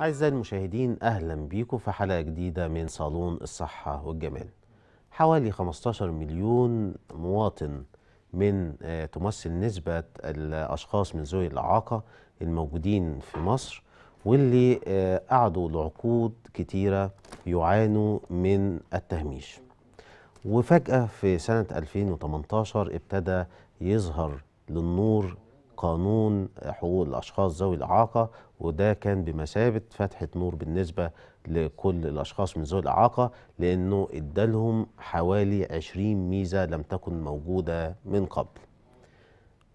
أعزائي المشاهدين أهلا بيكم في حلقة جديدة من صالون الصحة والجمال حوالي 15 مليون مواطن من آه، تمثل نسبة الأشخاص من ذوي الإعاقة الموجودين في مصر واللي قعدوا آه، لعقود كتيرة يعانوا من التهميش وفجأة في سنة 2018 ابتدى يظهر للنور قانون حقوق الأشخاص ذوي الإعاقة وده كان بمثابة فتحة نور بالنسبة لكل الأشخاص من ذوي الإعاقة لأنه ادالهم حوالي 20 ميزة لم تكن موجودة من قبل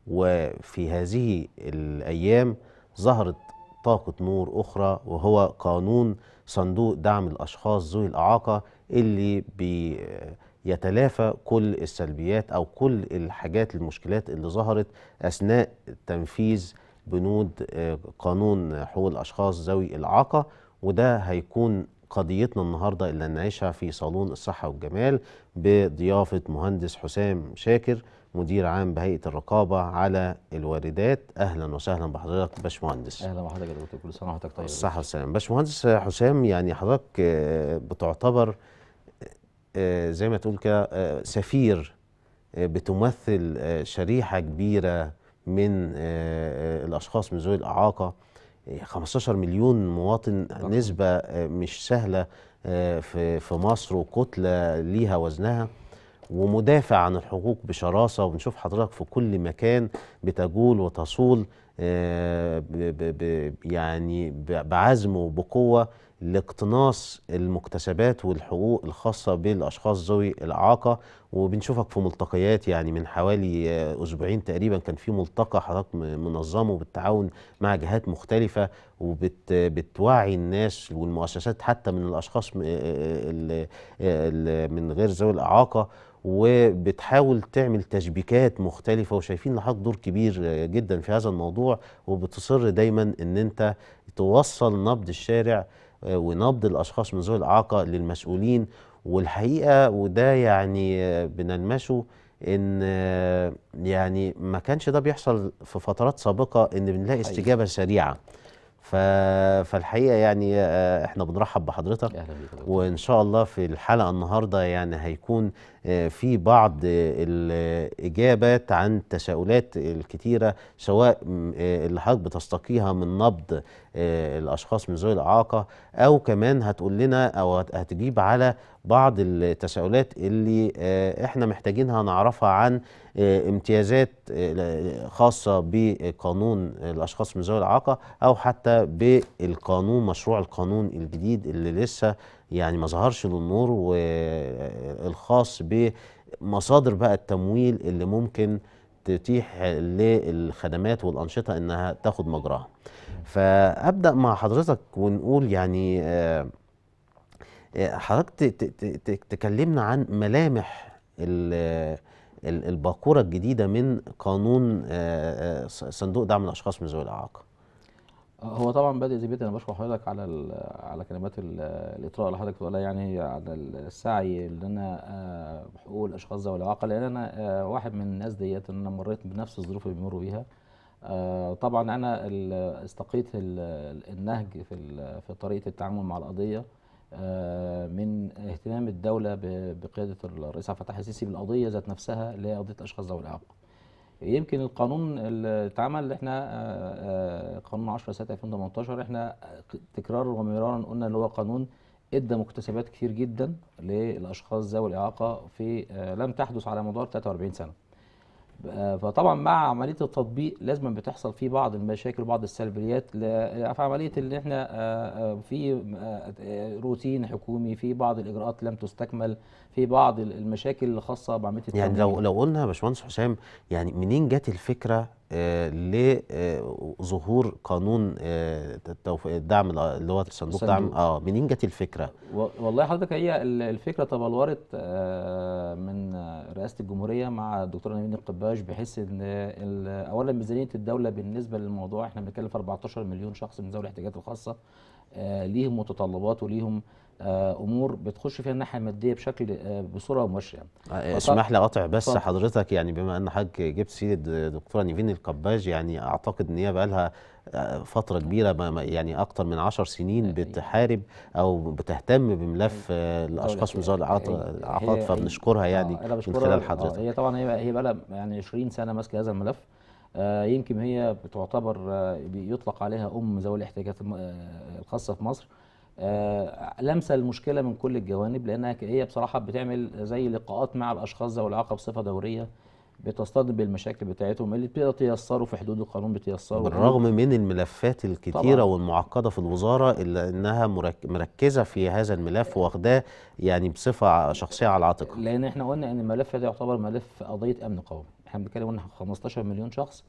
وفي هذه الأيام ظهرت طاقة نور أخرى وهو قانون صندوق دعم الأشخاص ذوي الإعاقة اللي بيتلافى كل السلبيات أو كل الحاجات المشكلات اللي ظهرت أثناء تنفيذ بنود آه، قانون حقوق الأشخاص ذوي الإعاقة وده هيكون قضيتنا النهاردة اللي نعيشها في صالون الصحة والجمال بضيافة مهندس حسام شاكر مدير عام بهيئة الرقابة على الواردات أهلا وسهلا بحضرتك باشمهندس أهلا بحضرتك يا دكتور كل سنة وحضرتك طيب الصحة والسلامه باشمهندس حسام يعني حضرتك آه، بتعتبر آه، زي ما تقول كده سفير بتمثل شريحة كبيرة من آه، آه، الاشخاص من ذوي الاعاقه 15 آه، مليون مواطن نسبه مش سهله في في مصر وكتله ليها وزنها ومدافع عن الحقوق بشراسه وبنشوف حضرتك في كل مكان بتجول وتصول يعني بعزم وبقوه لاقتناص المكتسبات والحقوق الخاصة بالأشخاص ذوي الإعاقة وبنشوفك في ملتقيات يعني من حوالي أسبوعين تقريبا كان في ملتقى حضرتك منظمه بالتعاون مع جهات مختلفة وبتوعي الناس والمؤسسات حتى من الأشخاص من غير ذوي الإعاقة وبتحاول تعمل تشبيكات مختلفة وشايفين لحضرتك دور كبير جدا في هذا الموضوع وبتصر دايما ان انت توصل نبض الشارع ونبض الأشخاص من ذوي الإعاقة للمسؤولين والحقيقة وده يعني بنلمسه ان يعني ما كانش ده بيحصل في فترات سابقه ان بنلاقي استجابه سريعه ف... فالحقيقه يعني آه، احنا بنرحب بحضرتك أهلا وان شاء الله في الحلقه النهارده يعني هيكون آه، في بعض الاجابات عن التساؤلات الكتيره سواء آه، اللي حضرتك بتستقيها من نبض آه، الاشخاص من ذوي الاعاقه او كمان هتقول لنا او هتجيب على بعض التساؤلات اللي آه، احنا محتاجينها نعرفها عن آه، امتيازات خاصه بقانون الاشخاص من ذوي الاعاقه او حتى بالقانون مشروع القانون الجديد اللي لسه يعني ما ظهرش للنور والخاص بمصادر بقى التمويل اللي ممكن تتيح للخدمات والانشطه انها تاخد مجراها. فابدا مع حضرتك ونقول يعني آه، آه، حضرتك تكلمنا عن ملامح الباكوره الجديده من قانون آه، صندوق دعم الاشخاص من ذوي الاعاقه هو طبعا بادئ زي انا بشكر حضرتك على على كلمات الاطراء اللي حضرتك بتقولها يعني على السعي ان انا حقوق الاشخاص ذوي الاعاقه لان انا واحد من الناس ديت ان انا مريت بنفس الظروف اللي بيمروا بيها آه، طبعا انا استقيت النهج في في طريقه التعامل مع القضيه آه، من اهتمام الدوله بقياده الرئيس عبد الفتاح السيسي بالقضيه ذات نفسها اللي هي قضيه اشخاص ذوي الاعاقه. يمكن القانون اللي اتعمل اللي احنا آه، قانون 10 سنه 2018 احنا تكرارا ومرارا قلنا ان هو قانون ادى مكتسبات كتير جدا للاشخاص ذوي الاعاقه في لم تحدث على مدار 43 سنه. آه، فطبعا مع عمليه التطبيق لازم بتحصل فيه بعض المشاكل وبعض السلبيات آه، في عمليه اللي احنا آه، في روتين حكومي في بعض الاجراءات لم تستكمل في بعض المشاكل الخاصه بعمليه يعني لو لو قلنا يا باشمهندس حسام يعني منين جت الفكره آه، لظهور قانون الدعم آه، اللي هو صندوق دعم اه منين جت الفكره؟ والله حضرتك هي الفكره تبلورت آه، من رئاسه الجمهوريه مع الدكتور نبيل القباش بحيث ان اولا ميزانيه الدوله بالنسبه للموضوع احنا بنتكلم في 14 مليون شخص من ذوي الاحتياجات الخاصه آه، ليهم متطلبات وليهم آه، امور بتخش فيها الناحيه الماديه بشكل آه، بصوره مباشره اسمح لي اقطع بس فضل. حضرتك يعني بما ان حضرتك جبت سيره الدكتوره نيفين القباج يعني اعتقد ان هي بقى لها فتره كبيره يعني اكثر من 10 سنين يعني بتحارب او بتهتم بملف أيوة. الاشخاص مزار الاعاقات فبنشكرها يعني من خلال حضرتك هي طبعا هي بقى لها يعني 20 سنه ماسكه هذا الملف آه، يمكن هي بتعتبر آه، بيطلق عليها ام ذوي الاحتياجات آه، الخاصه في مصر لمسه المشكله من كل الجوانب لانها هي بصراحه بتعمل زي لقاءات مع الاشخاص ذوي الاعاقه بصفه دوريه بتصطدم بالمشاكل بتاعتهم اللي تيسروا في حدود القانون بتيسروا بالرغم من الملفات الكتيره طبعا. والمعقده في الوزاره الا انها مركزه في هذا الملف واخداه يعني بصفه شخصيه على عاتقها لان احنا قلنا ان الملف ده يعتبر ملف قضيه امن قومي احنا بنتكلم قلنا 15 مليون شخص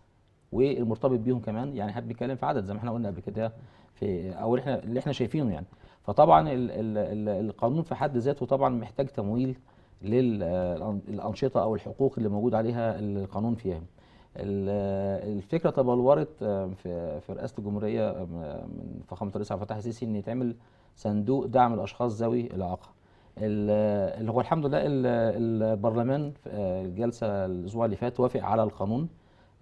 والمرتبط بيهم كمان يعني احنا بنتكلم في عدد زي ما احنا قلنا قبل كده في او احنا اللي احنا شايفينه يعني فطبعا الـ الـ القانون في حد ذاته طبعا محتاج تمويل للانشطه او الحقوق اللي موجود عليها القانون فيها الفكره تبلورت في في رئاسه الجمهوريه من فخامه الرئيس عبد الفتاح السيسي ان يتعمل صندوق دعم الاشخاص ذوي الاعاقه اللي هو الحمد لله البرلمان الجلسه آه، الاسبوع اللي فات وافق على القانون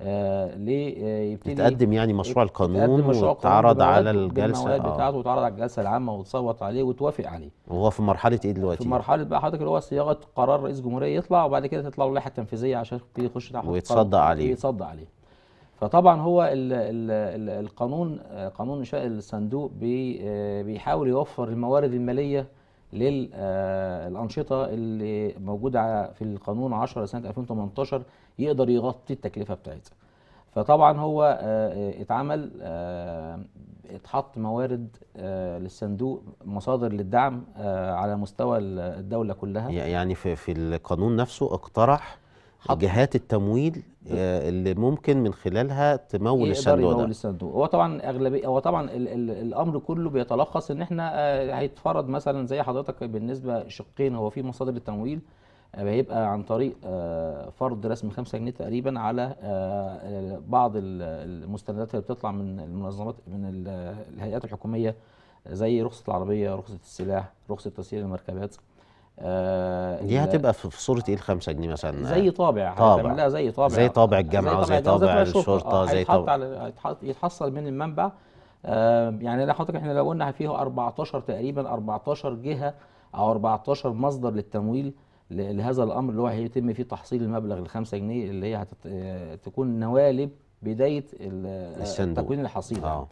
آه، ليبتدي يتقدم يعني مشروع القانون وتعرض على الجلسه آه. بتاعته وتعرض على الجلسه العامه وتصوت عليه وتوافق عليه وهو في مرحله ايه دلوقتي في مرحله بقى حضرتك اللي هو صياغه قرار رئيس جمهوريه يطلع وبعد كده تطلع له اللائحه التنفيذيه عشان يبتدي يخش تحت ويتصدق عليه ويتصدق عليه فطبعا هو الـ الـ الـ القانون قانون انشاء الصندوق بي بيحاول يوفر الموارد الماليه للأنشطة آه، اللي موجودة في القانون 10 سنة 2018 يقدر يغطي التكلفة بتاعتها فطبعا هو آه، آه، اتعمل اتحط موارد للصندوق مصادر للدعم على مستوى الدولة كلها يعني في, في القانون نفسه اقترح جهات التمويل آه، اللي ممكن من خلالها تمول الصندوق ده الصندوق هو طبعا اغلبيه هو طبعا الـ الـ الامر كله بيتلخص ان احنا آه، هيتفرض مثلا زي حضرتك بالنسبه شقين هو في مصادر التمويل آه، هيبقى عن طريق فرض رسم 5 جنيه تقريبا على بعض المستندات اللي بتطلع من المنظمات من الهيئات الحكوميه زي رخصه العربيه رخصه السلاح رخصه تسيير المركبات آه، دي هتبقى في صوره ايه ال 5 جنيه مثلا زي طابع طابع لا زي طابع زي طابع الجامعه زي طابع, زي طابع الشرطه آه، زي طابع يتحصل من المنبع آه، يعني يعني حضرتك احنا لو قلنا فيه 14 تقريبا 14 جهه او 14 مصدر للتمويل لهذا الامر اللي هو هيتم فيه تحصيل المبلغ ال 5 جنيه اللي هي هتكون نوالب بدايه التكوين الحصيله آه.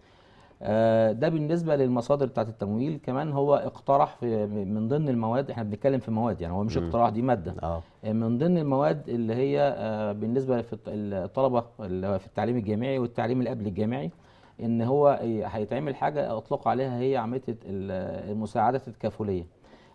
آه، ده بالنسبه للمصادر بتاعت التمويل كمان هو اقترح في من ضمن المواد احنا بنتكلم في مواد يعني هو مش اقتراح دي ماده آه. آه. من ضمن المواد اللي هي آه، بالنسبه للطلبه في التعليم الجامعي والتعليم اللي قبل الجامعي ان هو هيتعمل حاجه اطلق عليها هي عمليه المساعده التكافليه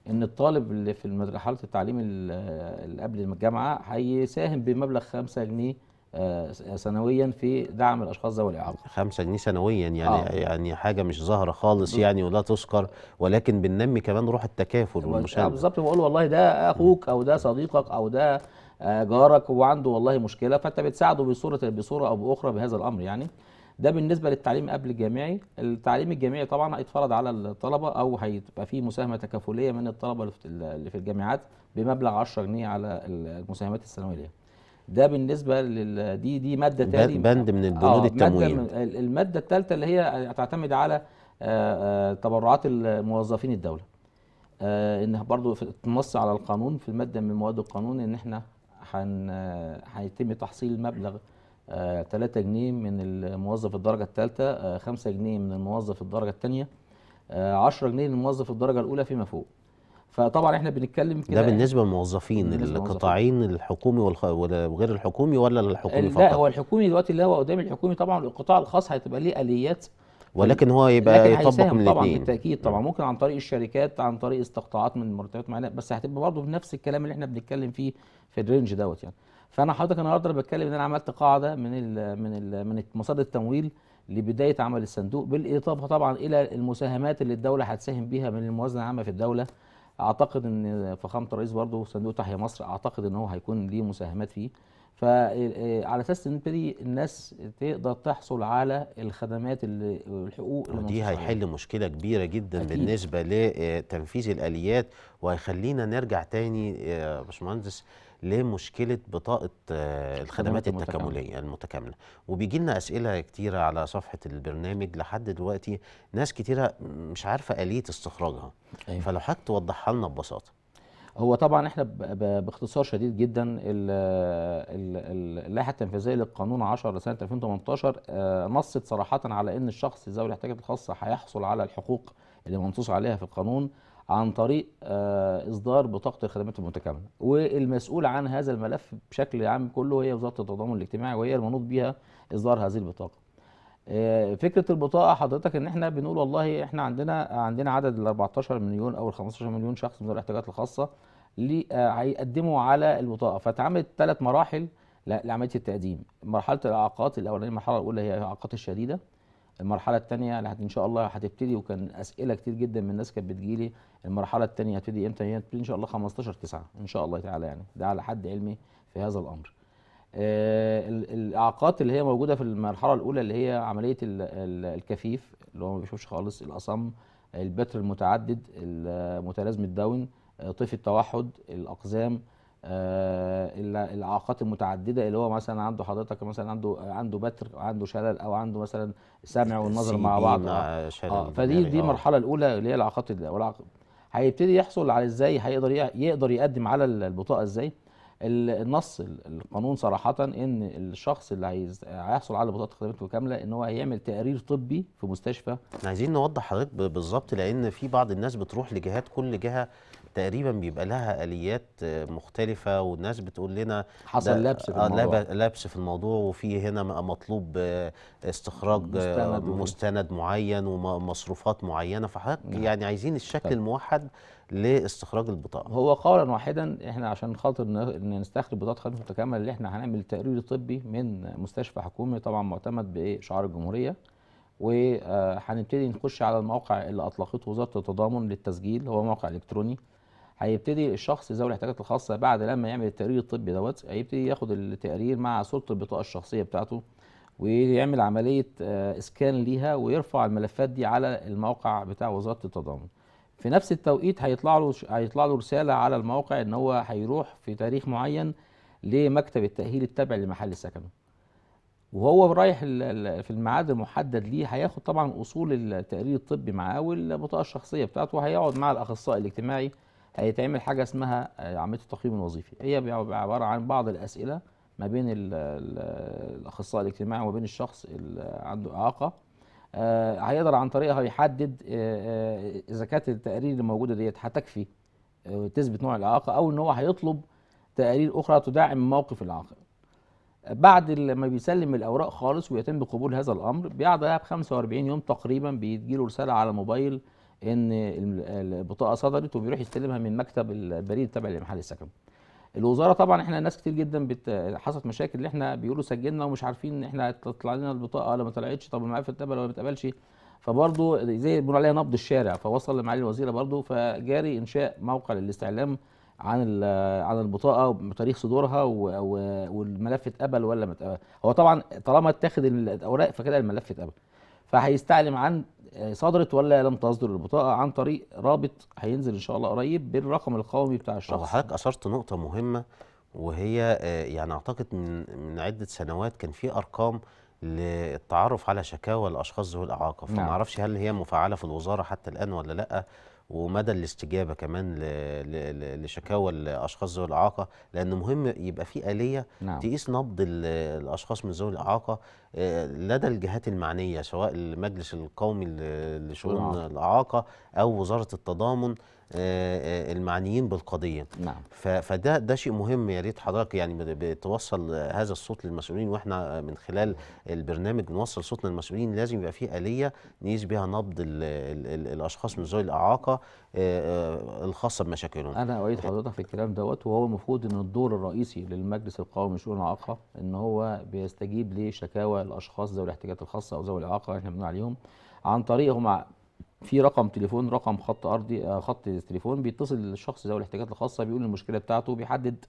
ان الطالب اللي في مرحله التعليم اللي قبل الجامعه هيساهم بمبلغ 5 جنيه آه، سنويا في دعم الاشخاص ذوي الاعاقه 5 جنيه سنويا يعني آه. يعني حاجه مش ظاهره خالص بالزبط. يعني ولا تذكر ولكن بننمي كمان روح التكافل آه، والمشاركه بالظبط بقول والله ده اخوك او ده صديقك او ده آه، جارك وعنده والله مشكله فانت بتساعده بصوره بصوره او باخرى بهذا الامر يعني ده بالنسبه للتعليم قبل الجامعي التعليم الجامعي طبعا هيتفرض على الطلبه او هيبقى فيه مساهمه تكافليه من الطلبه اللي في الجامعات بمبلغ 10 جنيه على المساهمات السنويه ده بالنسبه لل... دي دي ماده تاني بند من البنود آه التمويل مادة الماده الثالثه اللي هي تعتمد على آه، آه، تبرعات الموظفين الدوله آه ان برضو تنص على القانون في الماده من مواد القانون ان احنا آه، هيتم تحصيل مبلغ 3 جنيه من الموظف الدرجه الثالثه 5 جنيه من الموظف الدرجه الثانيه 10 جنيه للموظف الدرجه الاولى فيما فوق فطبعا احنا بنتكلم كده ده يعني. بالنسبه للموظفين القطاعين الحكومي وغير الحكومي ولا الحكومي فقط؟ لا هو الحكومي دلوقتي اللي هو قدام الحكومي طبعا القطاع الخاص هتبقى ليه اليات ولكن هو يبقى يطبق من الاثنين طبعا بالتاكيد طبعا ممكن عن طريق الشركات عن طريق استقطاعات من مرتبات معينه بس هتبقى برضه بنفس الكلام اللي احنا بنتكلم فيه في الرينج دوت يعني فانا حضرتك النهارده بتكلم ان انا عملت قاعده من الـ من الـ من مصادر التمويل لبدايه عمل الصندوق بالاضافه طبعا الى المساهمات اللي الدوله هتساهم بيها من الموازنه العامه في الدوله اعتقد ان فخامه الرئيس برضه صندوق تحيا مصر اعتقد ان هو هيكون ليه مساهمات فيه فعلى آه، اساس نبتدي الناس تقدر تحصل على الخدمات اللي الحقوق اللي دي هيحل مشكله كبيره جدا أكيد. بالنسبه لتنفيذ الاليات وهيخلينا نرجع تاني يا باشمهندس لمشكله بطاقه آه، الخدمات التكامليه المتكامله وبيجي لنا اسئله كتيره على صفحه البرنامج لحد دلوقتي ناس كتيره مش عارفه اليه استخراجها أيوة. فلو حضرتك توضحها لنا ببساطه هو طبعا احنا باختصار شديد جدا اللائحه التنفيذيه للقانون 10 لسنه 2018 آه، نصت صراحه على ان الشخص ذوي الاحتياجات الخاصه هيحصل على الحقوق اللي منصوص عليها في القانون عن طريق آه، اصدار بطاقه الخدمات المتكامله والمسؤول عن هذا الملف بشكل عام كله هي وزاره التضامن الاجتماعي وهي المنوط بها اصدار هذه البطاقه آه، فكره البطاقه حضرتك ان احنا بنقول والله احنا عندنا عندنا عدد ال 14 مليون او ال 15 مليون شخص من الاحتياجات الخاصه اللي آه، هيقدموا على البطاقه فاتعملت ثلاث مراحل لعمليه التقديم مرحله الاعاقات الاولانيه المرحله الاولى هي الاعاقات الشديده المرحله الثانيه اللي ان شاء الله هتبتدي وكان اسئله كتير جدا من الناس كانت بتجيلي المرحله الثانيه هتبتدي امتى هي هتبتدي ان شاء الله 15 9 ان شاء الله تعالى يعني ده على حد علمي في هذا الامر آه الاعاقات اللي هي موجوده في المرحله الاولى اللي هي عمليه الـ الـ الكفيف اللي هو ما بيشوفش خالص الاصم البتر المتعدد متلازمه داون طيف التوحد الاقزام آه، الاعاقات المتعدده اللي هو مثلا عنده حضرتك مثلا عنده عنده بتر عنده شلل او عنده مثلا سمع والنظر مع بعض مع آه فدي يعني، دي آه. المرحله الاولى اللي هي الاعاقات هيبتدي يحصل على ازاي هيقدر يقدر يقدم على البطاقه ازاي النص القانون صراحه ان الشخص اللي هيحصل على بطاقه خدمته كامله ان هو هيعمل تقرير طبي في مستشفى احنا عايزين نوضح حضرتك بالظبط لان في بعض الناس بتروح لجهات كل جهه تقريبا بيبقى لها اليات مختلفه والناس بتقول لنا حصل لبس في آه، الموضوع لبس في الموضوع وفي هنا مطلوب استخراج مستند, مستند معين ومصروفات معينه فحضرتك نعم. يعني عايزين الشكل طيب. الموحد لاستخراج البطاقه هو قولا واحدا احنا عشان خاطر ان نستخرج بطاقه خدمه متكامله اللي احنا هنعمل تقرير طبي من مستشفى حكومي طبعا معتمد بشعار الجمهوريه وهنبتدي نخش على الموقع اللي اطلقته وزاره التضامن للتسجيل هو موقع الكتروني هيبتدي الشخص ذوي الاحتياجات الخاصه بعد لما يعمل التقرير الطبي دوت هيبتدي ياخد التقرير مع صوره البطاقه الشخصيه بتاعته ويعمل عمليه اسكان آه، ليها ويرفع الملفات دي على الموقع بتاع وزاره التضامن في نفس التوقيت هيطلع له هيطلع له رساله على الموقع ان هو هيروح في تاريخ معين لمكتب التاهيل التابع لمحل سكنه وهو رايح في الميعاد المحدد ليه هياخد طبعا اصول التقرير الطبي معاه والبطاقه الشخصيه بتاعته وهيقعد مع الاخصائي الاجتماعي هيتعمل حاجه اسمها آه، عمليه التقييم الوظيفي هي بيبقى عباره عن بعض الاسئله ما بين الاخصائي الاجتماعي وما بين الشخص اللي عنده اعاقه آه، هيقدر عن طريقها يحدد آه، اذا كانت التقارير اللي موجوده ديت هتكفي تثبت نوع الاعاقه او ان هو هيطلب تقارير اخرى تدعم موقف الاعاقه بعد لما بيسلم الاوراق خالص ويتم قبول هذا الامر بيقعد ب 45 يوم تقريبا بيجيله رساله على الموبايل ان البطاقه صدرت وبيروح يستلمها من مكتب البريد تبع لمحل السكن الوزاره طبعا احنا ناس كتير جدا بت... حصلت مشاكل اللي احنا بيقولوا سجلنا ومش عارفين ان احنا تطلع لنا البطاقه ولا ما طلعتش طب المعرفه اتقبل ولا ما اتقبلش فبرضه زي بيقولوا عليها نبض الشارع فوصل لمعالي الوزيره برضه فجاري انشاء موقع للاستعلام عن عن البطاقه بتاريخ صدورها والملف اتقبل ولا ما اتقبل هو طبعا طالما اتاخد الاوراق فكده الملف اتقبل فهيستعلم عن آه، صدرت ولا لم تصدر البطاقه عن طريق رابط هينزل ان شاء الله قريب بالرقم القومي بتاع الشخص حضرتك اثرت نقطه مهمه وهي آه، يعني اعتقد من من عده سنوات كان في ارقام للتعرف على شكاوى الاشخاص ذوي الاعاقه فما نعم. اعرفش هل هي مفعله في الوزاره حتى الان ولا لا ومدى الاستجابه كمان لشكاوى الاشخاص ذوي الاعاقه لان مهم يبقى في اليه نعم. تقيس نبض الاشخاص من ذوي الاعاقه آه، لدى الجهات المعنيه سواء المجلس القومي لشؤون نعم. الاعاقه او وزاره التضامن آه، آه، المعنيين بالقضيه نعم. فده ده شيء مهم يا ريت حضرتك يعني بتوصل هذا الصوت للمسؤولين واحنا من خلال البرنامج بنوصل صوتنا للمسؤولين لازم يبقى في اليه نقيس بها نبض الـ الـ الـ الاشخاص من ذوي الاعاقه آه، الخاصه بمشاكلهم انا اؤيد حضرتك في الكلام دوت وهو المفروض ان الدور الرئيسي للمجلس القومي لشؤون الاعاقه ان هو بيستجيب لشكاوى الاشخاص ذوي الاحتياجات الخاصه او ذوي الاعاقه احنا بنقول عليهم عن طريقهم في رقم تليفون رقم خط ارضي آه، خط تليفون بيتصل للشخص ذوي الاحتياجات الخاصه بيقول المشكله بتاعته بيحدد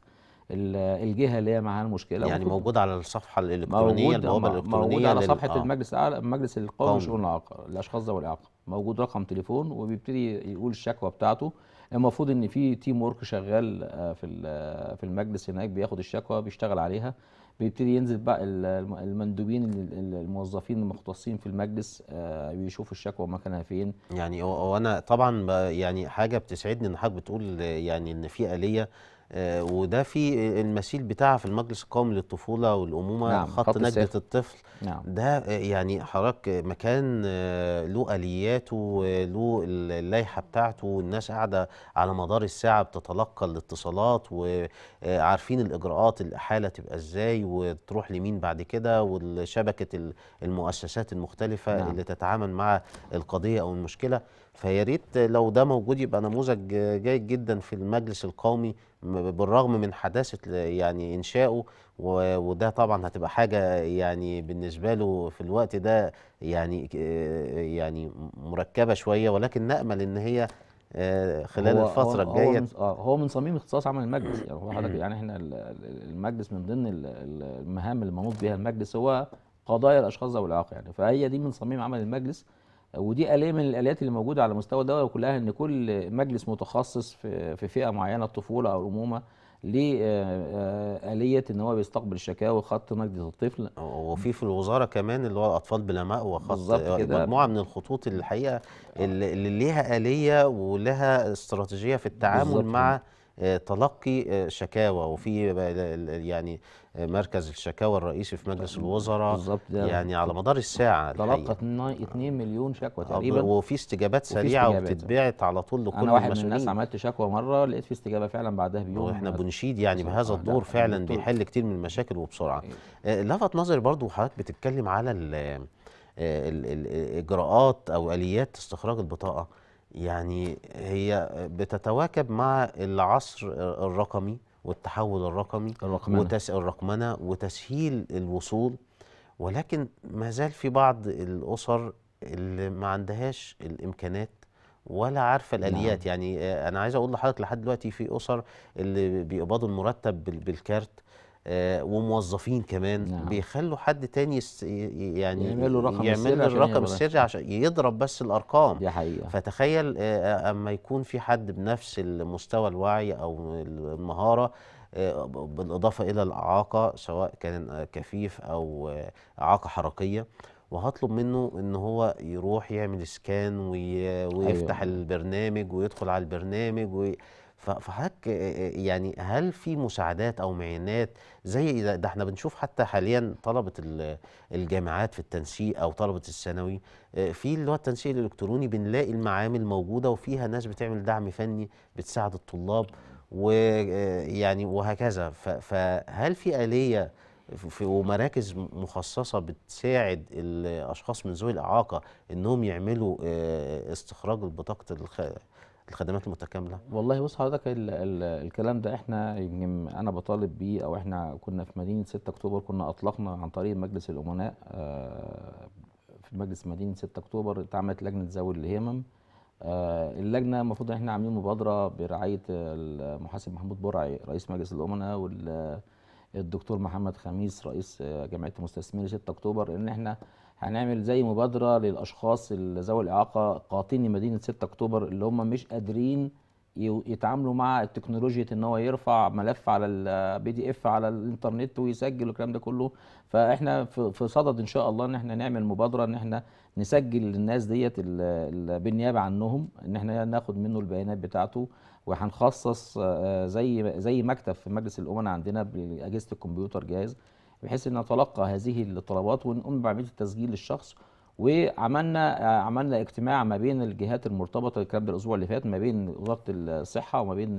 الجهه اللي هي معاها المشكله يعني موجود على الصفحه الالكترونيه البوابه الالكترونيه موجود على صفحه آه. المجلس المجلس القومي لشؤون الاعاقه الاشخاص ذوي الاعاقه موجود رقم تليفون وبيبتدي يقول الشكوى بتاعته المفروض ان في تيم ورك شغال آه، في آه، في المجلس هناك بياخد الشكوى بيشتغل عليها بيبتدي ينزل بقى المندوبين الموظفين المختصين في المجلس آه، بيشوفوا الشكوى مكانها فين يعني وانا طبعا يعني حاجه بتسعدني ان حضرتك بتقول آه، يعني ان في اليه آه، وده في المثيل بتاعها في المجلس القومي للطفوله والامومه نعم. خط, خط نجده السيف. الطفل نعم. ده آه، يعني حضرتك مكان آه، له الياته له اللائحه بتاعته والناس قاعده على مدار الساعه بتتلقى الاتصالات وعارفين الاجراءات الاحاله تبقى ازاي وتروح لمين بعد كده وشبكه المؤسسات المختلفه نعم. اللي تتعامل مع القضيه او المشكله فيا ريت لو ده موجود يبقى نموذج جيد جدا في المجلس القومي بالرغم من حداثه يعني إنشاؤه وده طبعا هتبقى حاجه يعني بالنسبه له في الوقت ده يعني يعني مركبه شويه ولكن نامل ان هي آه، خلال هو الفتره هو الجايه هو آه، هو من صميم اختصاص عمل المجلس يعني هو حضرتك يعني احنا المجلس من ضمن المهام اللي منوط بها المجلس هو قضايا الاشخاص ذوي الاعاقه يعني فهي دي من صميم عمل المجلس ودي آلية من الآليات اللي موجودة على مستوى الدولة كلها إن كل مجلس متخصص في, في فئة معينة الطفولة أو الأمومة ليه آه، آه، آلية إن هو بيستقبل الشكاوى خط نجدة الطفل وفي في الوزارة كمان اللي هو الأطفال بلا مأوى خط مجموعة من الخطوط الحقيقة اللي ليها آلية ولها استراتيجية في التعامل مع كده. آه، تلقي آه، شكاوى وفي يعني آه، مركز الشكاوى الرئيسي في مجلس الوزراء بالظبط يعني على مدار الساعه تلقى 2 مليون شكوى تقريبا وفي استجابات سريعه وبتتبعت على طول لكل انا واحد من الناس عملت شكوى مره لقيت في استجابه فعلا بعدها بيوم واحنا بنشيد يعني بهذا الدور فعلا بيحل كتير من المشاكل وبسرعه إيه. لفت نظري برضو وحضرتك بتتكلم على الاجراءات او اليات استخراج البطاقه يعني هي بتتواكب مع العصر الرقمي والتحول الرقمي الرقمنة. وتس الرقمنة وتسهيل الوصول ولكن ما زال في بعض الأسر اللي ما عندهاش الإمكانات ولا عارفه الاليات نعم. يعني انا عايز اقول لحضرتك لحد دلوقتي في اسر اللي بيقبضوا المرتب بالكارت آه، وموظفين كمان نعم. بيخلوا حد تاني يعني يعمل رقم يعمل الرقم السري عشان يضرب بس الارقام دي حقيقة. فتخيل آه، آه، اما يكون في حد بنفس المستوى الوعي او المهاره بالاضافه الى الاعاقه سواء كان كفيف او اعاقه حركيه وهطلب منه ان هو يروح يعمل سكان أيوة. ويفتح أيوة. البرنامج ويدخل على البرنامج وي فحضرتك يعني هل في مساعدات او معينات زي إيه؟ ده احنا بنشوف حتى حاليا طلبه الجامعات في التنسيق او طلبه الثانوي في اللي هو التنسيق الالكتروني بنلاقي المعامل موجوده وفيها ناس بتعمل دعم فني بتساعد الطلاب ويعني وهكذا فهل في اليه في ومراكز مخصصة بتساعد الأشخاص من ذوي الإعاقة إنهم يعملوا استخراج بطاقة الخدمات المتكامله والله بص حضرتك ال ال الكلام ده احنا يمكن انا بطالب بيه او احنا كنا في مدينه 6 اكتوبر كنا اطلقنا عن طريق مجلس الامناء آه، في مجلس مدينه 6 اكتوبر اتعملت لجنه ذوي الهمم آه، اللجنه المفروض ان احنا عاملين مبادره برعايه المحاسب محمود برعي رئيس مجلس الامناء والدكتور محمد خميس رئيس جمعيه المستثمرين 6 اكتوبر ان احنا هنعمل زي مبادره للاشخاص اللي ذوي الاعاقه قاطين لمدينة 6 اكتوبر اللي هم مش قادرين يتعاملوا مع التكنولوجيا ان هو يرفع ملف على البي دي اف آه، على الانترنت ويسجل والكلام ده كله فاحنا في صدد ان شاء الله ان احنا نعمل مبادره ان احنا نسجل للناس ديت بالنيابه عنهم ان احنا ناخد منه البيانات بتاعته وهنخصص آه، آه، زي زي مكتب في مجلس الامن عندنا باجهزه الكمبيوتر جاهز بحيث ان نتلقى هذه الطلبات ونقوم بعمليه التسجيل للشخص وعملنا عملنا اجتماع ما بين الجهات المرتبطه الكلام ده الاسبوع اللي فات ما بين وزاره الصحه وما بين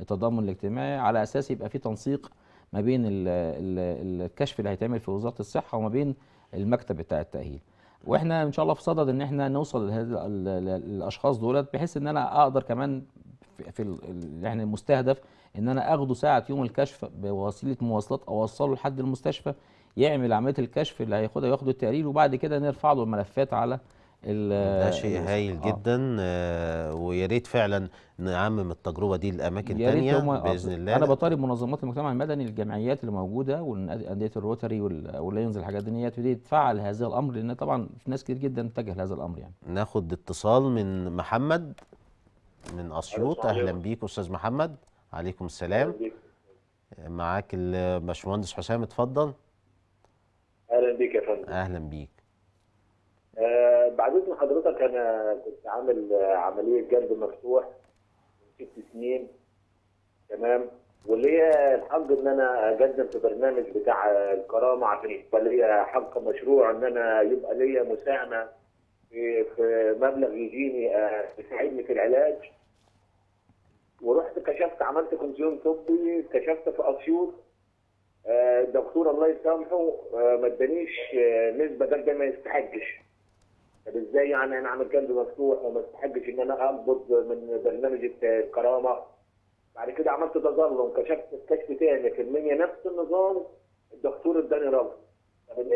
التضامن الاجتماعي على اساس يبقى في تنسيق ما بين الكشف اللي هيتعمل في وزاره الصحه وما بين المكتب بتاع التاهيل واحنا ان شاء الله في صدد ان احنا نوصل للاشخاص الاشخاص دولت بحيث ان انا اقدر كمان في احنا يعني المستهدف ان انا اخده ساعه يوم الكشف بوسيله مواصلات اوصله لحد المستشفى يعمل عمليه الكشف اللي هياخدها وياخد التقرير وبعد كده نرفع له الملفات على ده شيء هايل آه. جدا آه ويا ريت فعلا نعمم التجربه دي لاماكن ثانيه باذن الله انا بطالب منظمات المجتمع المدني الجمعيات اللي موجوده وانديه الروتري واللايونز الحاجات دي تبتدي تفعل هذا الامر لان طبعا في ناس كتير جدا اتجه لهذا الامر يعني ناخد اتصال من محمد من اسيوط اهلا بيك استاذ محمد عليكم السلام معاك الباشمهندس حسام اتفضل اهلا بيك يا فندم اهلا بيك آه، بعد اذن حضرتك انا كنت عامل عمليه جلد مفتوح من ست سنين تمام واللي هي الحق ان انا اقدم في برنامج بتاع الكرامه عشان يبقى ليا حق مشروع ان انا يبقى ليا مساهمه في مبلغ يجيني آه، يساعدني في العلاج ورحت كشفت عملت كونسيوم طبي كشفت في اسيوط آه، الدكتور الله يسامحه آه، ما ادانيش نسبه ده ما يستحقش طب ازاي يعني انا اعمل جنبي مفتوح وما استحقش ان انا اقبض من برنامج الكرامه بعد كده عملت تظلم كشفت كشف تاني في المنيا نفس النظام الدكتور اداني رفض طب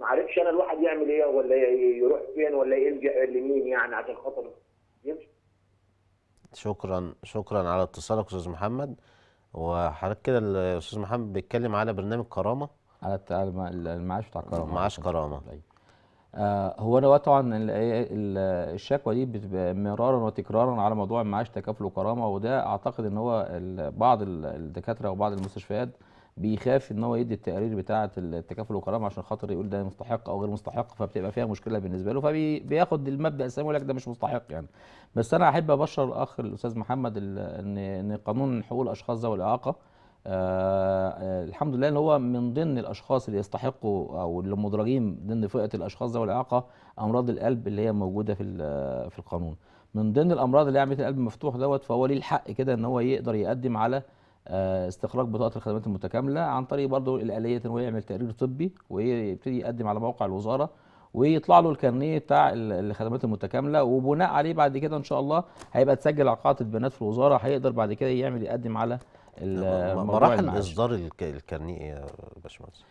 ما عرفش انا الواحد يعمل ايه ولا يروح فين ولا يلجا لمين يعني عشان خاطر يمشي شكرا شكرا على اتصالك استاذ محمد وحضرتك كده الاستاذ محمد بيتكلم على برنامج كرامه على المعاش بتاع كرامه معاش كرامه طيب. آه، هو انا طبعا إيه، الشكوى دي مرارا وتكرارا على موضوع معاش تكافل وكرامه وده اعتقد ان هو بعض الدكاتره وبعض المستشفيات بيخاف ان هو يدي التقارير بتاعه التكافل والكرامه عشان خاطر يقول ده مستحق او غير مستحق فبتبقى فيها مشكله بالنسبه له فبياخد المبدا السامي يقول لك ده مش مستحق يعني بس انا احب ابشر الاخ الاستاذ محمد ان ان قانون حقوق الاشخاص ذوي الاعاقه آه،, آه الحمد لله ان هو من ضمن الاشخاص اللي يستحقوا او اللي مدرجين ضمن فئه الاشخاص ذوي الاعاقه امراض القلب اللي هي موجوده في في القانون من ضمن الامراض اللي هي عمليه القلب المفتوح دوت فهو ليه الحق كده ان هو يقدر يقدم على آه، استخراج بطاقه الخدمات المتكامله عن طريق برضه الاليه ان هو يعمل تقرير طبي ويبتدي يقدم على موقع الوزاره ويطلع له الكارنيه بتاع الخدمات المتكامله وبناء عليه بعد كده ان شاء الله هيبقى تسجل على قاعده البيانات في الوزاره هيقدر بعد كده يعمل يقدم على مراحل اصدار الكارنيه يا باشمهندس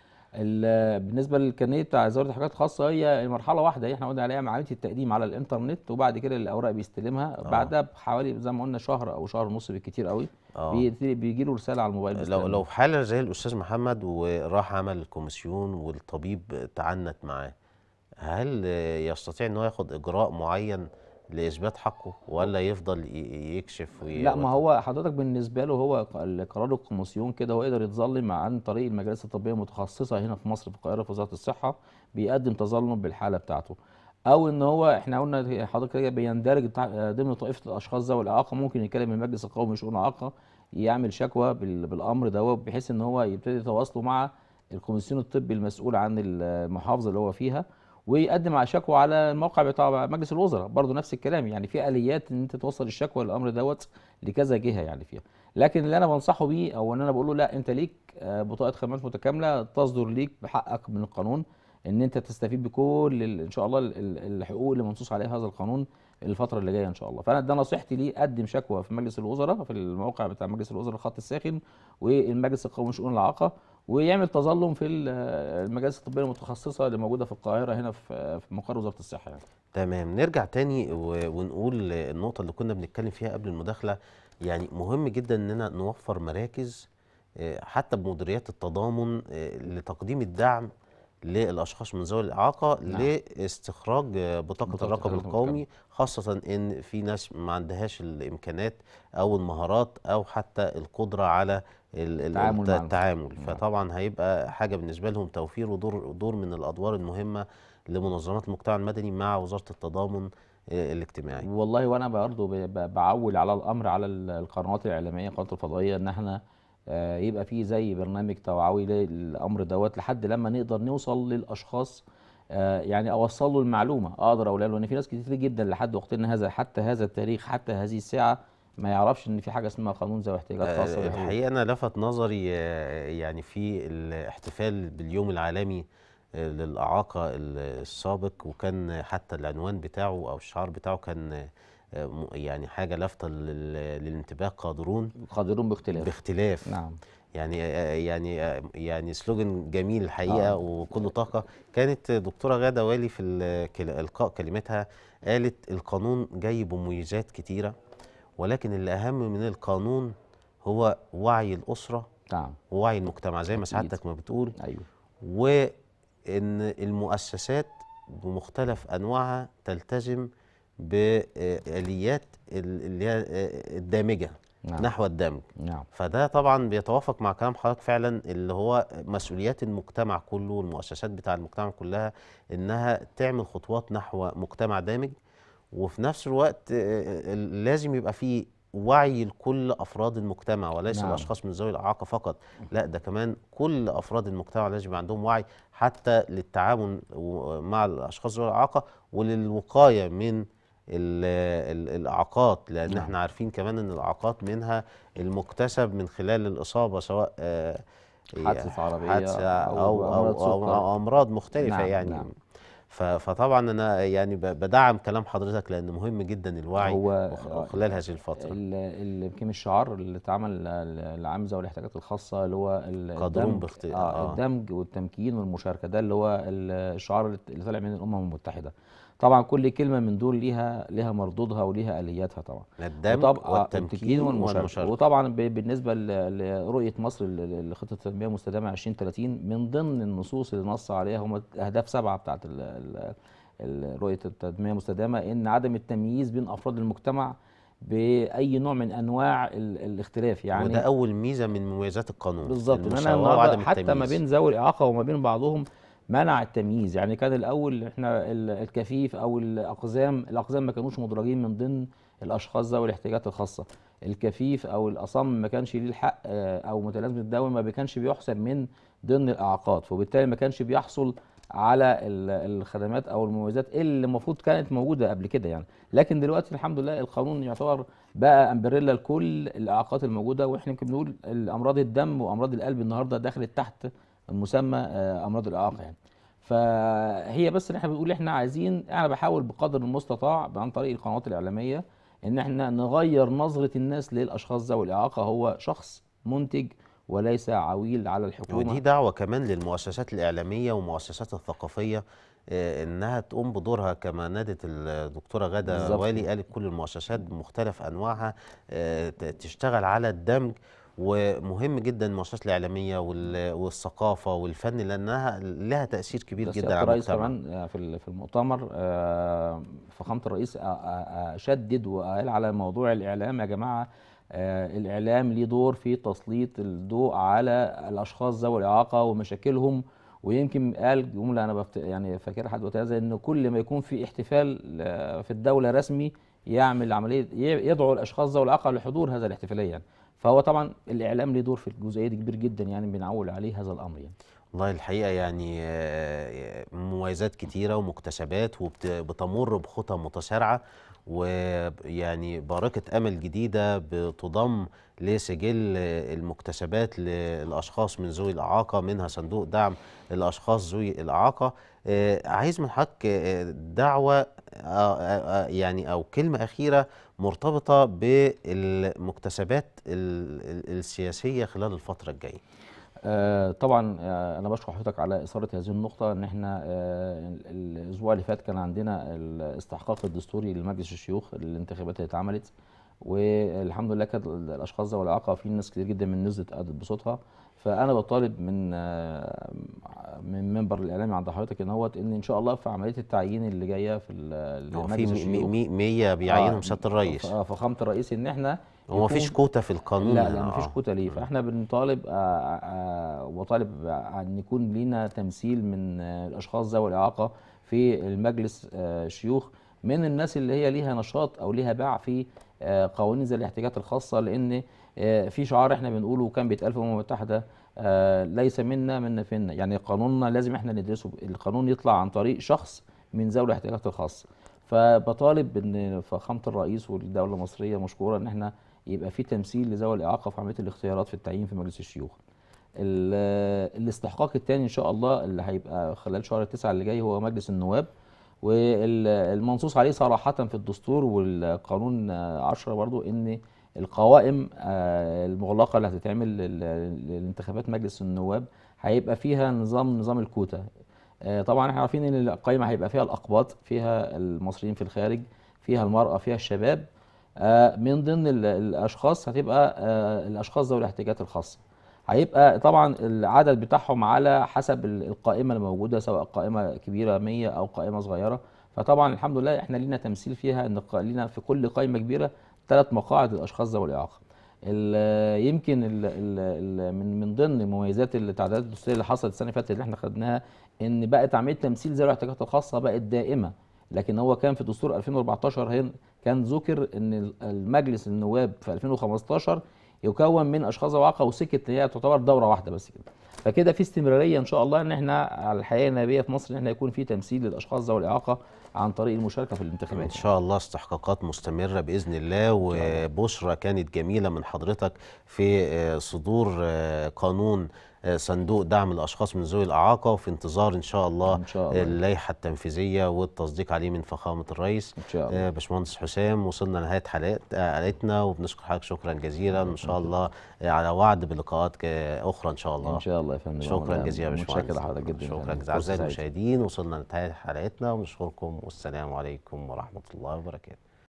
بالنسبه للكارنيه بتاع وزاره الحاجات الخاصه هي مرحله واحده احنا قلنا عليها معامله التقديم على الانترنت وبعد كده الاوراق بيستلمها آه. بعدها بحوالي زي ما قلنا شهر او شهر ونص بالكتير قوي آه. بيجي له رساله على الموبايل بيستلمها. لو لو في حاله زي الاستاذ محمد وراح عمل الكوميسيون والطبيب تعنت معاه هل يستطيع ان هو ياخد اجراء معين لاثبات حقه ولا يفضل يكشف وي... لا ما هو حضرتك بالنسبه له هو قرار الكوميسيون كده هو يقدر يتظلم عن طريق المجالس الطبيه المتخصصه هنا في مصر في القاهره في وزاره الصحه بيقدم تظلم بالحاله بتاعته او ان هو احنا قلنا حضرتك بيندرج ضمن طائفه الاشخاص ذوي الاعاقه ممكن يكلم المجلس القومي لشؤون الاعاقه يعمل شكوى بالامر دوت بحيث ان هو يبتدي تواصله مع الكوميسيون الطبي المسؤول عن المحافظه اللي هو فيها ويقدم على شكوى على الموقع بتاع مجلس الوزراء برضه نفس الكلام يعني في اليات ان انت توصل الشكوى للامر دوت لكذا جهه يعني فيها لكن اللي انا بنصحه بيه او ان انا بقول له لا انت ليك آه، بطاقه خدمات متكامله تصدر ليك بحقك من القانون ان انت تستفيد بكل ان شاء الله الحقوق اللي منصوص عليها هذا القانون الفتره اللي جايه ان شاء الله فانا ده نصيحتي ليه قدم شكوى في مجلس الوزراء في الموقع بتاع مجلس الوزراء الخط الساخن والمجلس القومي لشؤون العاقه ويعمل تظلم في المجالس الطبيه المتخصصه اللي موجوده في القاهره هنا في مقر وزاره الصحه يعني. تمام نرجع تاني ونقول النقطه اللي كنا بنتكلم فيها قبل المداخله يعني مهم جدا اننا نوفر مراكز آه، حتى بمديريات التضامن آه، لتقديم الدعم للاشخاص من ذوي الاعاقه نعم. لاستخراج بطاقه الرقم القومي خاصه ان في ناس ما عندهاش الامكانات او المهارات او حتى القدره على التعامل, التعامل. نعم. فطبعا هيبقى حاجه بالنسبه لهم توفير ودور دور من الادوار المهمه لمنظمات المجتمع المدني مع وزاره التضامن آه، الاجتماعي والله وانا برضه بعول على الامر على القنوات الاعلاميه القنوات الفضائيه ان احنا آه، يبقى في زي برنامج توعوي للامر دوت لحد لما نقدر نوصل للاشخاص آه، يعني اوصل له المعلومه اقدر اقول له ان في ناس كتير جدا لحد وقتنا هذا حتى هذا التاريخ حتى هذه الساعه ما يعرفش ان في حاجه اسمها قانون ذوي احتياجات آه، خاصه الحقيقه انا لفت نظري يعني في الاحتفال باليوم العالمي للاعاقه السابق وكان حتى العنوان بتاعه او الشعار بتاعه كان يعني حاجه لافته للانتباه قادرون قادرون باختلاف باختلاف نعم يعني يعني يعني سلوجن جميل الحقيقه آه. وكله طاقه كانت دكتوره غاده والي في القاء كلمتها قالت القانون جاي بمميزات كتيره ولكن الاهم من القانون هو وعي الاسره نعم ووعي المجتمع زي ما سعادتك ما بتقول ايوه وان المؤسسات بمختلف انواعها تلتزم باليات اللي هي آه، الدامجه نعم. نحو الدمج نعم. فده طبعا بيتوافق مع كلام حضرتك فعلا اللي هو مسؤوليات المجتمع كله والمؤسسات بتاع المجتمع كلها انها تعمل خطوات نحو مجتمع دامج وفي نفس الوقت آه، آه، لازم يبقى فيه وعي لكل افراد المجتمع وليس نعم. الاشخاص من ذوي الاعاقه فقط لا ده كمان كل افراد المجتمع لازم يبقى عندهم وعي حتى للتعامل مع الاشخاص ذوي الاعاقه وللوقايه من الاعاقات لان نعم. احنا عارفين كمان ان الاعاقات منها المكتسب من خلال الاصابه سواء آه، يعني حادثه عربيه حادثة أو, أو, أو, أو, او امراض مختلفه نعم يعني نعم. فطبعا انا يعني بدعم كلام حضرتك لان مهم جدا الوعي هو خلال هذه الفتره يمكن الشعار اللي اتعمل العامزه والاحتياجات الخاصه اللي هو قادرون باختيار آه،, آه الدمج والتمكين والمشاركه ده اللي هو الشعار اللي طالع من الامم المتحده طبعا كل كلمه من دول ليها ليها مردودها وليها الياتها طبعا الدم آه، والتمكين والمشاركه وطبعا بالنسبه لرؤيه مصر لخطه التنميه المستدامه 2030 من ضمن النصوص اللي نص عليها هم اهداف سبعه بتاعت رؤيه التنميه المستدامه ان عدم التمييز بين افراد المجتمع باي نوع من انواع الاختلاف يعني وده اول ميزه من مميزات القانون بالظبط ان حتى ما بين ذوي الاعاقه وما بين بعضهم منع التمييز يعني كان الاول احنا الكفيف او الاقزام الاقزام ما كانوش مدرجين من ضمن الاشخاص ذوي الاحتياجات الخاصه الكفيف او الاصم ما كانش ليه الحق آه، او متلازمه الدواء ما كانش بيحسب من ضمن الاعاقات فبالتالي ما كانش بيحصل على الخدمات او المميزات اللي المفروض كانت موجوده قبل كده يعني لكن دلوقتي الحمد لله القانون يعتبر بقى امبريلا لكل الاعاقات الموجوده واحنا يمكن بنقول امراض الدم وامراض القلب النهارده دخلت تحت مسمى آه، امراض الاعاقه يعني فهي بس احنا بنقول احنا عايزين انا بحاول بقدر المستطاع عن طريق القنوات الاعلاميه ان احنا نغير نظره الناس للاشخاص ذوي الاعاقه هو شخص منتج وليس عويل على الحكومه ودي دعوه كمان للمؤسسات الاعلاميه والمؤسسات الثقافيه آه، انها تقوم بدورها كما نادت الدكتوره غاده والي قالت كل المؤسسات بمختلف انواعها آه، تشتغل على الدمج ومهم جدا المؤسسات الاعلاميه والثقافه والفن لانها لها تاثير كبير جدا على الرئيس كمان آه، في في المؤتمر آه، فخامه الرئيس آه، شدد وقال على موضوع الاعلام يا جماعه الاعلام ليه دور في تسليط الضوء على الاشخاص ذوي الاعاقه ومشاكلهم ويمكن قال جمله انا بفت... يعني فاكرها حد وقتها ان كل ما يكون في احتفال في الدوله رسمي يعمل عمليه يدعو الاشخاص ذوي الاعاقه لحضور هذا الاحتفاليه يعني. فهو طبعا الاعلام ليه دور في الجزئيه دي كبير جدا يعني بنعول عليه هذا الامر يعني والله الحقيقه يعني آه، مميزات كتيره ومكتسبات وبتمر بخطى متسارعه ويعني بارقة أمل جديدة بتضم لسجل المكتسبات للأشخاص من ذوي الإعاقة منها صندوق دعم الأشخاص ذوي الإعاقة آه، عايز من حضرتك آه، دعوة آه، يعني أو كلمة أخيرة مرتبطة بالمكتسبات السياسية خلال الفترة الجاية آه طبعا آه انا بشكر حضرتك على اثاره هذه النقطه ان احنا آه الاسبوع اللي فات كان عندنا الاستحقاق الدستوري لمجلس الشيوخ الانتخابات اللي اتعملت والحمد لله كانت الاشخاص ذوي الاعاقه في ناس كتير جدا من نزلت ادت بصوتها فانا بطالب من آه، من منبر الاعلامي عند حضرتك ان هو ان ان شاء الله في عمليه التعيين اللي جايه في المجلس الشيوخ في 100 بيعينهم سياده الرئيس فخامه الرئيس ان احنا هو مفيش كوتا في القانون لا لا يعني، مفيش آه. كوتا ليه فاحنا بنطالب آه، آه، وطالب ان يكون لينا تمثيل من الاشخاص ذوي الاعاقه في المجلس شيوخ من الناس اللي هي ليها نشاط او ليها باع في قوانين زي الاحتياجات الخاصه لان في شعار احنا بنقوله وكان بيتقال في الامم المتحده ليس منا منا فينا يعني قانوننا لازم احنا ندرسه القانون يطلع عن طريق شخص من ذوي الاحتياجات الخاصه فبطالب ان فخامه الرئيس والدوله المصريه مشكوره ان احنا يبقى في تمثيل لذوي الاعاقه في عمليه الاختيارات في التعيين في مجلس الشيوخ. الاستحقاق الثاني ان شاء الله اللي هيبقى خلال شهر التسعه اللي جاي هو مجلس النواب والمنصوص عليه صراحه في الدستور والقانون 10 برضو ان القوائم آه، المغلقه اللي هتتعمل لانتخابات مجلس النواب هيبقى فيها نظام نظام الكوتا آه، طبعا احنا عارفين ان القائمه هيبقى فيها الاقباط فيها المصريين في الخارج فيها المراه فيها الشباب آه، من ضمن الاشخاص هتبقى آه، الاشخاص ذوي الاحتياجات الخاصه هيبقى طبعا العدد بتاعهم على حسب القائمه الموجوده سواء قائمه كبيره 100 او قائمه صغيره فطبعا الحمد لله احنا لينا تمثيل فيها ان لينا في كل قائمه كبيره ثلاث مقاعد للاشخاص ذوي الاعاقه يمكن الـ الـ من من ضمن مميزات التعديلات الدستوريه اللي حصلت السنه اللي فاتت اللي احنا خدناها ان بقت عمليه تمثيل ذوي الاحتياجات الخاصه بقت دائمه لكن هو كان في دستور 2014 هنا كان ذكر ان المجلس النواب في 2015 يكون من اشخاص وعقه وسكت هي تعتبر دوره واحده بس كده فكده في استمراريه ان شاء الله ان احنا على الحياه النبيه في مصر ان احنا يكون في تمثيل للاشخاص ذوي الاعاقه عن طريق المشاركه في الانتخابات ان شاء الله استحقاقات مستمره باذن الله وبشرى كانت جميله من حضرتك في آه، صدور آه، قانون صندوق دعم الاشخاص من ذوي الاعاقه وفي انتظار ان شاء الله, إن شاء الله. اللائحه التنفيذيه والتصديق عليه من فخامه الرئيس ان شاء الله آه، باشمهندس حسام وصلنا لنهايه حلقتنا وبنشكر حضرتك شكرا جزيلا ان شاء الله آه، على وعد بلقاءات اخرى ان شاء الله ان شاء الله يا فندم شكرا جزيلا يا باشمهندس شكرا حضرتك جدا شكرا جزيلا اعزائي المشاهدين وصلنا لنهايه حلقتنا ونشكركم والسلام عليكم ورحمه الله وبركاته